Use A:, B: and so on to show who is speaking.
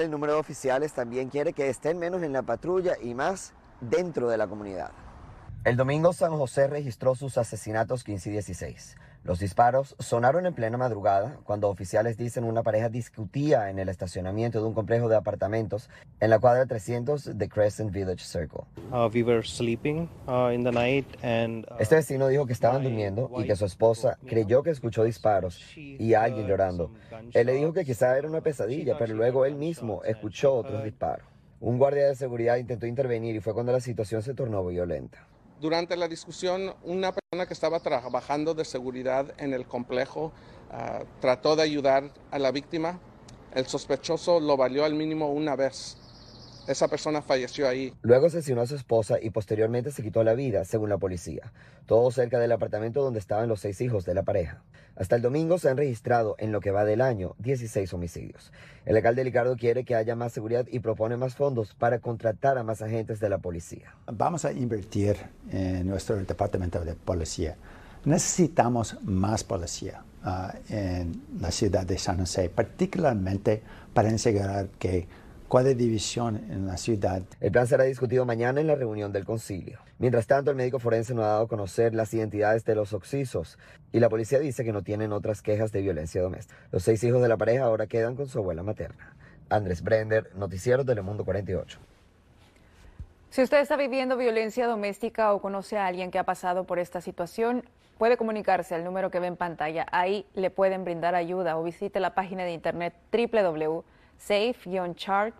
A: el número de oficiales también quiere que estén menos en la patrulla y más dentro de la comunidad. El domingo San José registró sus asesinatos 15 y 16. Los disparos sonaron en plena madrugada cuando oficiales dicen una pareja discutía en el estacionamiento de un complejo de apartamentos en la cuadra 300 de Crescent Village Circle.
B: Uh, uh, night uh,
A: este vecino dijo que estaban durmiendo y que su esposa creyó que escuchó disparos y alguien llorando. Él le dijo que quizá era una pesadilla, pero luego él mismo escuchó otros disparos. Un guardia de seguridad intentó intervenir y fue cuando la situación se tornó violenta
C: durante la discusión, una persona que estaba trabajando de seguridad en el complejo ah, trató de ayudar a la víctima. El sospechoso lo valió al mínimo una vez esa persona falleció ahí.
A: Luego asesinó a su esposa y posteriormente se quitó la vida, según la policía, todo cerca del apartamento donde estaban los seis hijos de la pareja. Hasta el domingo se han registrado, en lo que va del año, 16 homicidios. El alcalde Ricardo quiere que haya más seguridad y propone más fondos para contratar a más agentes de la policía.
B: Vamos a invertir en nuestro departamento de policía. Necesitamos más policía ah, en la ciudad de San José, particularmente para asegurar que la división en la ciudad.
A: El plan será discutido mañana en la reunión del concilio. Mientras tanto, el médico forense no ha dado a conocer las identidades de los occisos y la policía dice que no tienen otras quejas de violencia doméstica. Los seis hijos de la pareja ahora quedan con su abuela materna. Andrés Brender, Noticiero Telemundo 48. Si usted está viviendo violencia doméstica o conoce a alguien que ha pasado por esta situación, puede comunicarse al número que ve en pantalla. Ahí le pueden brindar ayuda o visite la página de internet www safe-chart.org.